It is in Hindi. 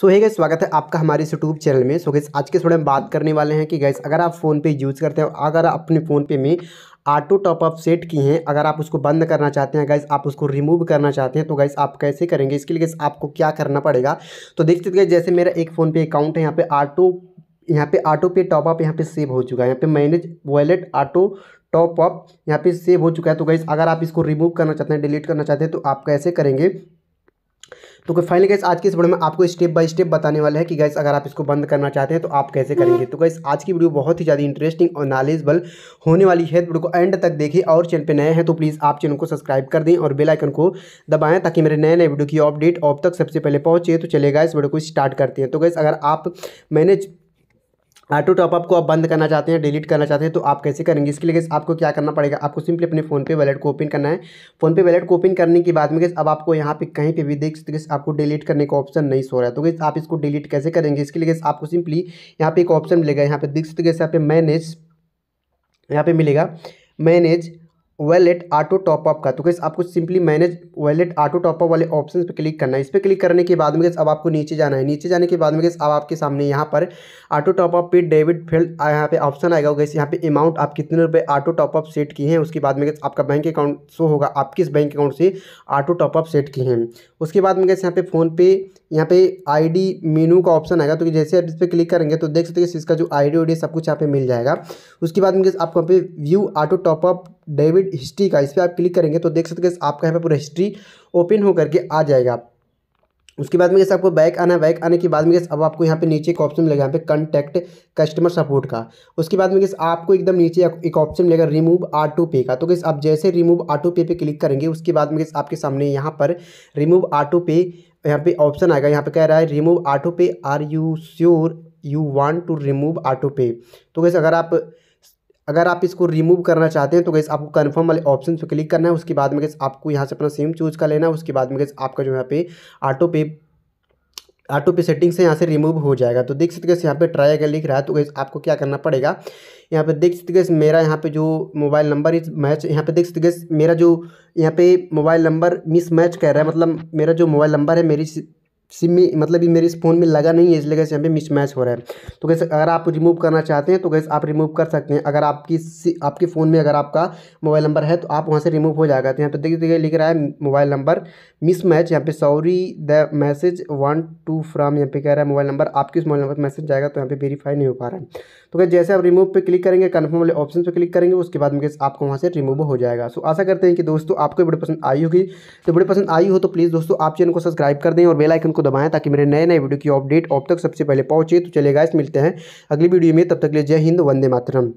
सो है गैस स्वागत है आपका हमारे इस यूट्यूब चैनल में सो गैस आज के थोड़े हम बात करने वाले हैं कि गैस अगर आप फ़ोन पे यूज़ करते हैं अगर आप अपने फ़ोन पे में ऑटो टॉपअप सेट किए हैं अगर आप उसको बंद करना चाहते हैं गैस आप उसको रिमूव करना चाहते हैं तो गैस आप कैसे करेंगे इसके लिए गैस आपको क्या करना पड़ेगा तो देख गए जैसे मेरा एक फ़ोन पे अकाउंट है यहाँ पे ऑटो यहाँ पे ऑटो पे टॉपअप यहाँ पर सेव हो चुका है यहाँ पर मैनेज वॉलेट आटो टॉपअप यहाँ पर सेव हो चुका है तो गैस अगर आप इसको रिमूव करना चाहते हैं डिलीट करना चाहते हैं तो आप कैसे करेंगे तो फाइनली गैस आज की इस वीडियो में आपको स्टेप बाय स्टेप बताने वाला है कि गैस अगर आप इसको बंद करना चाहते हैं तो आप कैसे करेंगे तो गैस आज की वीडियो बहुत ही ज़्यादा इंटरेस्टिंग और नॉलेजबल होने वाली है वीडियो को एंड तक देखिए और चैनल पर नए हैं तो प्लीज़ आप चैनल को सब्सक्राइब कर दें और बेलाइकन को दबाएँ ताकि मेरे नए नए वीडियो की अपडेट अब तक सबसे पहले पहुँचे तो चले गए इस वीडियो को स्टार्ट करते हैं तो गैस अगर आप मैंने ऑटो टॉपअप को आप बंद करना चाहते हैं डिलीट करना चाहते हैं तो आप कैसे करेंगे इसके लिए आपको क्या करना पड़ेगा आपको सिंपली अपने फोन पे वैलेट को ओपन करना है फोन पे वैलेट को ओपन करने के बाद में अब आपको यहाँ पे कहीं पे भी देख सकते तो आपको डिलीट करने का ऑप्शन नहीं सो रहा है तो गैस आप इसको डिलीट कैसे करेंगे इसके लिए आपको सिंपली यहाँ पे एक ऑप्शन मिलेगा यहाँ पे देख सकते यहाँ पे मैनेज यहाँ पे मिलेगा मैनेज वैलेट ऑटो टॉपअप का तो कैसे आपको simply manage wallet auto top up वाले ऑप्शन पर क्लिक करना है इस पर क्लिक करने के बाद में अब आपको नीचे जाना है नीचे जाने के बाद में अब आपके सामने यहाँ पर ऑटो टॉपअप पे डेबिट फील्ड यहाँ पे ऑप्शन आएगा कैसे यहाँ पे अमाउंट आप कितने रुपये ऑटो टॉपअप सेट किए हैं उसके बाद में आपका बैंक अकाउंट शो होगा आप किस बैंक अकाउंट से ऑटो टॉपअप सेट किए हैं उसके बाद में यहाँ पे फ़ोनपे यहाँ पे डी मेनू का ऑप्शन आएगा तो जैसे आप इस पर क्लिक करेंगे तो देख सकते हैं इसका जो आई डी सब कुछ यहाँ पे मिल जाएगा उसके बाद में आपको यहाँ पे व्यू ऑटो टॉपअप डेविड हिस्ट्री का इस पर आप क्लिक करेंगे तो देख सकते हैं आपका यहाँ पर पूरा हिस्ट्री ओपन होकर के आ जाएगा उसके बाद में जैसे आपको बैक आना है बैक आने के बाद में जैसे अब आपको यहाँ पे नीचे एक ऑप्शन मिलेगा यहाँ पे कंटेक्ट कस्टमर सपोर्ट का उसके बाद में जैसे आपको एकदम नीचे एक ऑप्शन मिलेगा रिमूव आटो पे का तो कैसे आप जैसे रिमूव आटो पे पे क्लिक करेंगे उसके बाद में जैसे आपके सामने यहाँ पर रिमूव आटो पे यहाँ पे ऑप्शन आएगा यहाँ पर कह रहा है remove auto pay are you sure you want to remove auto pay तो कैसे अगर आप अगर आप इसको रिमूव करना चाहते हैं तो गैस आपको कन्फर्म वाले ऑप्शन पर क्लिक करना है उसके बाद में गैस आपको यहाँ से अपना सिम चूज कर लेना है उसके बाद में गैस आपका जो यहाँ पे ऑटो पे ऑटो पे सेटिंग से यहाँ से रिमूव हो जाएगा तो देख सकते हो यहाँ पे ट्राई अगर लिख रहा है तो गैस आपको क्या करना पड़ेगा यहाँ पे देख सकते गैस मेरा यहाँ पे जो मोबाइल नंबर इस मैच यहाँ पे देख सकते गैस मेरा जो यहाँ पे मोबाइल नंबर मिस मैच कर रहा है मतलब मेरा जो मोबाइल नंबर है मेरी सिम में मतलब ये मेरे इस फ़ोन में लगा नहीं है इसलिए कैसे यहाँ पे मिसमैच हो रहा है तो कैसे अगर आप रिमूव करना चाहते हैं तो कैसे आप रिमूव कर सकते हैं अगर आपकी आपके फ़ोन में अगर आपका मोबाइल नंबर है तो आप वहाँ से रिमूव हो जाएगा तो यहाँ पे देखिए देखिए लिख रहा है मोबाइल नंबर मिसमैच यहाँ पे sorry the message one two from यहाँ पे कह रहा है मोबाइल नंबर आपके मोबाइल नंबर पर मैसेज जाएगा तो यहाँ पर वेरीफाई नहीं हो पा रहा है तो क्या जैसे आप रिमूव पे क्लिक करेंगे कन्फर्म वाले ऑप्शन पे क्लिक करेंगे उसके बाद में आपको वहाँ से रिमूव हो जाएगा सो आशा करते हैं कि दोस्तों आपको वीडियो पसंद आई होगी तो वीडियो पसंद आई हो तो प्लीज़ दोस्तों आप चैनल को सब्सक्राइब कर दें और बेलाइकन को दबाएं ताकि मेरे नए नए वीडियो की अपडेट अब तक सबसे पहले पहुंचे तो चलेगा इस मिलते हैं अगली वीडियो में तब तक ले जय हिंद वंदे मातरम